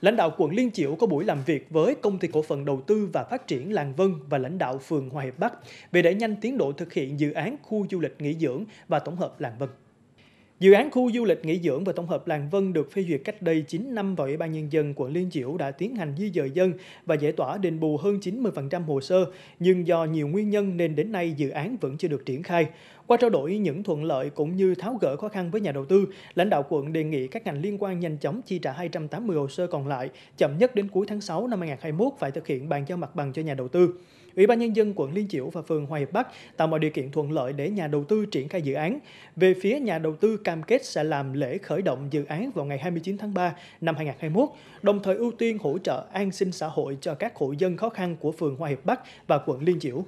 lãnh đạo quận Liên Chiểu có buổi làm việc với công ty cổ phần đầu tư và phát triển Làng Vân và lãnh đạo phường Hòa Hiệp Bắc về đẩy nhanh tiến độ thực hiện dự án khu du lịch nghỉ dưỡng và tổng hợp Làng Vân. Dự án khu du lịch nghỉ dưỡng và tổng hợp Làng Vân được phê duyệt cách đây 9 năm và Ủy ban Nhân dân quận Liên Chiểu đã tiến hành di dời dân và giải tỏa đền bù hơn 90% hồ sơ, nhưng do nhiều nguyên nhân nên đến nay dự án vẫn chưa được triển khai. Qua trao đổi những thuận lợi cũng như tháo gỡ khó khăn với nhà đầu tư, lãnh đạo quận đề nghị các ngành liên quan nhanh chóng chi trả 280 hồ sơ còn lại, chậm nhất đến cuối tháng 6 năm 2021 phải thực hiện bàn giao mặt bằng cho nhà đầu tư. Ủy ban Nhân dân quận Liên Chiểu và phường Hòa Hiệp Bắc tạo mọi điều kiện thuận lợi để nhà đầu tư triển khai dự án. Về phía nhà đầu tư cam kết sẽ làm lễ khởi động dự án vào ngày 29 tháng 3 năm 2021, đồng thời ưu tiên hỗ trợ an sinh xã hội cho các hộ dân khó khăn của phường Hòa Hiệp Bắc và quận Liên Chiểu.